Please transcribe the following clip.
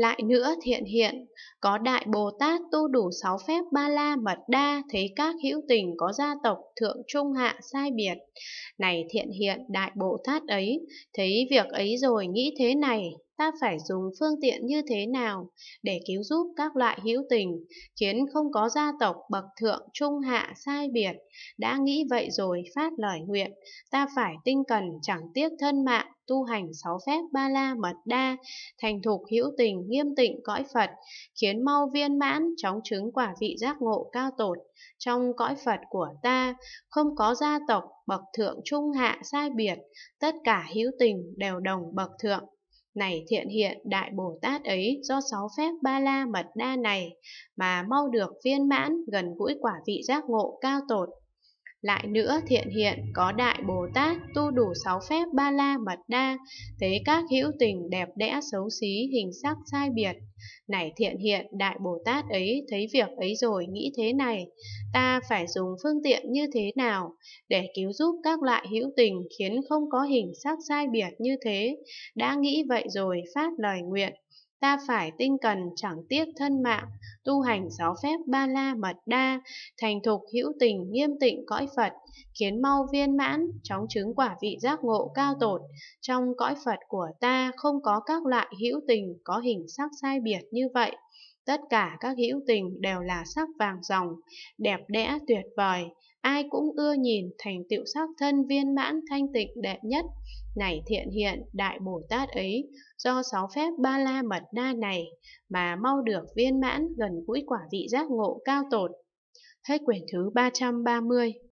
Lại nữa thiện hiện, có Đại Bồ Tát tu đủ sáu phép ba la mật đa, thấy các hữu tình có gia tộc thượng trung hạ sai biệt. Này thiện hiện Đại Bồ Tát ấy, thấy việc ấy rồi nghĩ thế này, ta phải dùng phương tiện như thế nào để cứu giúp các loại hữu tình, khiến không có gia tộc bậc thượng trung hạ sai biệt. Đã nghĩ vậy rồi phát lời nguyện, ta phải tinh cần chẳng tiếc thân mạng, tu hành sáu phép ba la mật đa, thành thục hữu tình nghiêm tịnh cõi Phật, khiến mau viên mãn chóng chứng quả vị giác ngộ cao tột. Trong cõi Phật của ta, không có gia tộc, bậc thượng trung hạ sai biệt, tất cả hữu tình đều đồng bậc thượng. Này thiện hiện Đại Bồ Tát ấy do sáu phép ba la mật đa này mà mau được viên mãn gần gũi quả vị giác ngộ cao tột. Lại nữa thiện hiện có đại Bồ Tát tu đủ sáu phép ba la mật đa, thế các hữu tình đẹp đẽ xấu xí hình sắc sai biệt. Này thiện hiện đại Bồ Tát ấy thấy việc ấy rồi nghĩ thế này, ta phải dùng phương tiện như thế nào để cứu giúp các loại hữu tình khiến không có hình sắc sai biệt như thế. Đã nghĩ vậy rồi phát lời nguyện, ta phải tinh cần chẳng tiếc thân mạng, tu hành giáo phép ba la mật đa, thành thục hữu tình nghiêm tịnh cõi Phật, khiến mau viên mãn, chóng chứng quả vị giác ngộ cao tột. Trong cõi Phật của ta không có các loại hữu tình có hình sắc sai biệt như vậy. Tất cả các hữu tình đều là sắc vàng ròng, đẹp đẽ tuyệt vời, ai cũng ưa nhìn thành tựu sắc thân viên mãn thanh tịnh đẹp nhất, này thiện hiện đại Bồ Tát ấy, do sáu phép ba la mật na này mà mau được viên mãn gần gũi quả vị giác ngộ cao tột. Hết quyển thứ 330